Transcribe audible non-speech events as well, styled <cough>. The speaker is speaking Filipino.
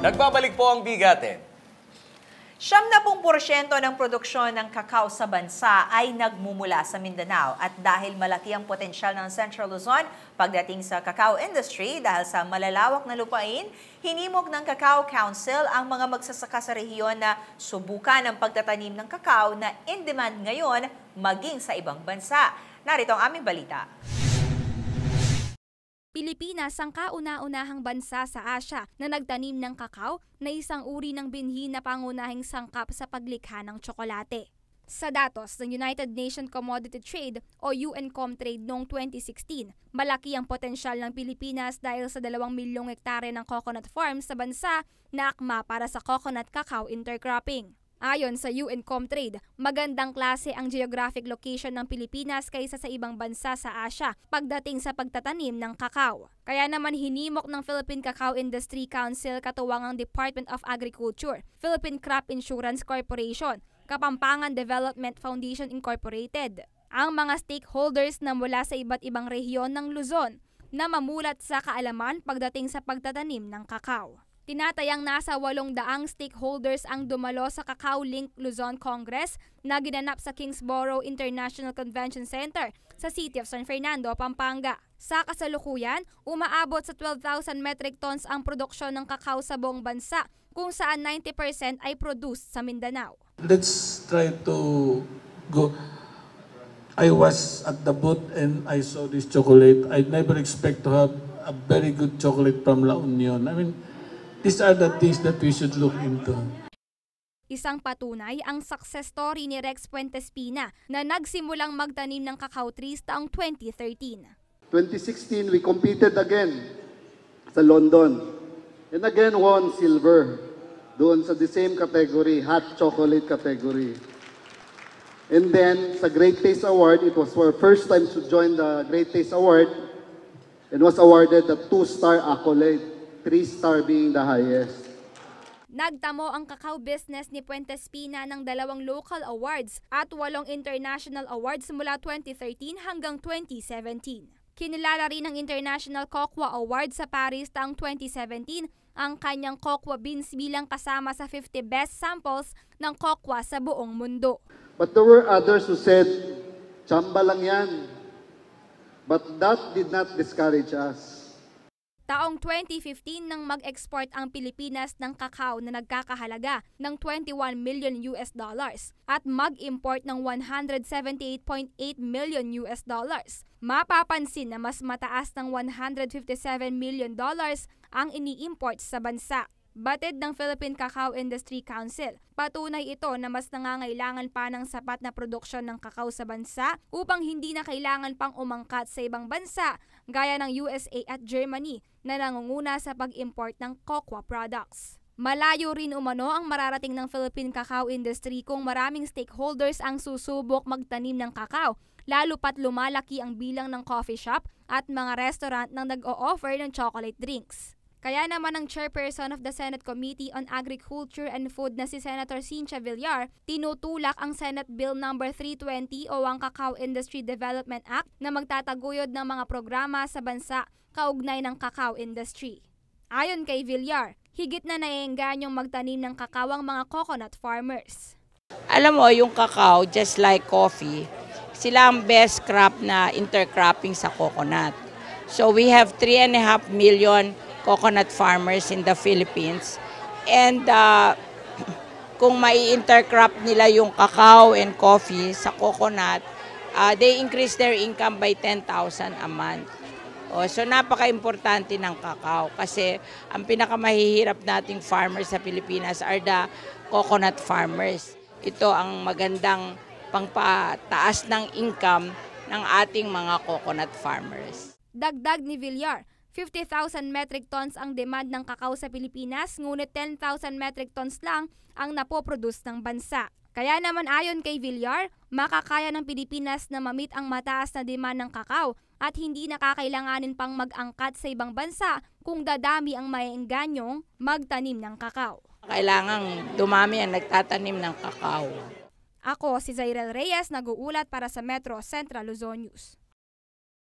Nagbabalik po ang na pong porsyento ng produksyon ng kakao sa bansa ay nagmumula sa Mindanao at dahil malaki ang potensyal ng Central Luzon pagdating sa kakao industry dahil sa malalawak na lupain, hinimok ng Kakao Council ang mga magsasaka sa rehiyon na subukan ang pagtatanim ng kakao na in demand ngayon maging sa ibang bansa. Narito ang aming balita. Pilipinas ang kauna-unahang bansa sa Asya na nagtanim ng kakao na isang uri ng binhi na pangunahing sangkap sa paglikha ng tsokolate. Sa datos ng United Nations Commodity Trade o UNCOM Trade noong 2016, malaki ang potensyal ng Pilipinas dahil sa 2 milyong hektare ng coconut farms sa bansa na akma para sa coconut cacao intercropping. Ayon sa UN Comtrade, magandang klase ang geographic location ng Pilipinas kaysa sa ibang bansa sa Asia pagdating sa pagtatanim ng kakao. Kaya naman hinimok ng Philippine Cacao Industry Council katuwang ang Department of Agriculture, Philippine Crop Insurance Corporation, Kapampangan Development Foundation Incorporated, ang mga stakeholders na mula sa iba't ibang rehiyon ng Luzon na mamulat sa kaalaman pagdating sa pagtatanim ng kakao. Tinatayang nasa 800 stakeholders ang dumalo sa Cacao Link Luzon Congress na ginanap sa Kingsboro International Convention Center sa City of San Fernando, Pampanga. Sa kasalukuyan, umaabot sa 12,000 metric tons ang produksyon ng kakao sa buong bansa kung saan 90% ay produced sa Mindanao. Let's try to go. I was at the booth and I saw this chocolate. I never expect to have a very good chocolate from La Union. I mean, These are the things that we should look into. Isang patunay ang success story ni Rex Puentes Pina na nagsimulang magtanim ng cacao trees taong 2013. 2016, we competed again sa London. And again, won silver doon sa the same category, hot chocolate category. And then, sa Great Taste Award, it was our first time to join the Great Taste Award and was awarded the two-star accolade. 3 star being the highest. Nagtamo ang kakao business ni Puente Pina ng dalawang local awards at walong international awards mula 2013 hanggang 2017. Kinilala rin ng International Kokwa Award sa Paris taong 2017 ang kanyang kokwa beans bilang kasama sa 50 best samples ng kokwa sa buong mundo. But there were others who said, chamba lang yan. But that did not discourage us. Taong 2015 nang mag-export ang Pilipinas ng kakao na nagkakahalaga ng 21 million US dollars at mag-import ng 178.8 million US dollars. Mapapansin na mas mataas ng 157 million dollars ang iniimport sa bansa. Batid ng Philippine Cacao Industry Council, patunay ito na mas nangangailangan pa ng sapat na produksyon ng kakao sa bansa upang hindi na kailangan pang umangkat sa ibang bansa gaya ng USA at Germany na nangunguna sa pag-import ng cocoa products. Malayo rin umano ang mararating ng Philippine cacao industry kung maraming stakeholders ang susubok magtanim ng kakao, lalo pat lumalaki ang bilang ng coffee shop at mga restaurant na nag-o-offer ng chocolate drinks. Kaya naman ang chairperson of the Senate Committee on Agriculture and Food na si Senator Cynthia Villar, tinutulak ang Senate Bill No. 320 o ang Cacao Industry Development Act na magtataguyod ng mga programa sa bansa kaugnay ng cacao industry. Ayon kay Villar, higit na naienganyong magtanim ng ang mga coconut farmers. Alam mo, yung cacao, just like coffee, sila ang best crop na intercropping sa coconut. So we have 3.5 million coconut farmers in the Philippines. And uh, <clears throat> kung mai-intercrop nila yung cacao and coffee sa coconut, uh, they increase their income by 10,000 a month. Oh, so napaka-importante ng cacao kasi ang pinakamahihirap nating farmers sa Pilipinas are the coconut farmers. Ito ang magandang pangpataas ng income ng ating mga coconut farmers. Dagdag ni Villar, 50,000 metric tons ang demand ng kakao sa Pilipinas ngunit 10,000 metric tons lang ang napoproduce ng bansa. Kaya naman ayon kay Villar, makakaya ng Pilipinas na mamit ang mataas na demand ng kakao at hindi na kakailanganin pang mag-angkat sa ibang bansa kung dadami ang maiengganyong magtanim ng kakao. Kailangang dumami ang nagtatanim ng kakao. Ako si Zairel Reyes, nag-uulat para sa Metro Central Luzon News.